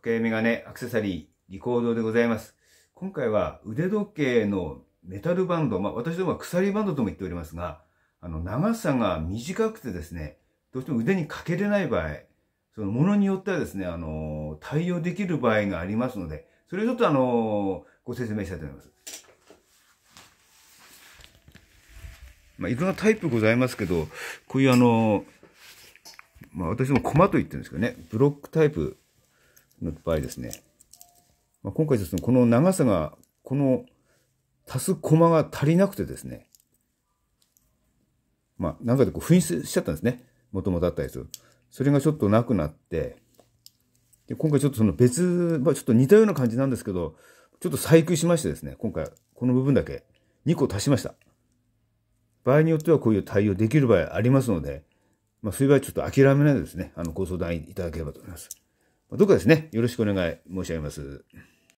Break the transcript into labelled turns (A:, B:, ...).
A: 時計メガネ、アクセサリー、リコードでございます。今回は腕時計のメタルバンド、まあ私どもは鎖バンドとも言っておりますが、あの長さが短くてですね、どうしても腕にかけれない場合、そのものによってはですね、あの、対応できる場合がありますので、それをちょっとあの、ご説明したいと思います。まあ、いろんなタイプございますけど、こういうあの、まあ私どもコマと言ってるんですけどね、ブロックタイプの場合ですね、まあ、今回ですね、この長さが、この足すコマが足りなくてですね、まあ、なんかでこう紛失しちゃったんですね。もともとあったやつ。それがちょっとなくなって、で今回ちょっとその別、まあ、ちょっと似たような感じなんですけど、ちょっと細工しましてですね、今回この部分だけ2個足しました。場合によってはこういう対応できる場合ありますので、まあ、そういう場合ちょっと諦めないでですね、あの、ご相談いただければと思います。どうかですね、よろしくお願い申し上げます。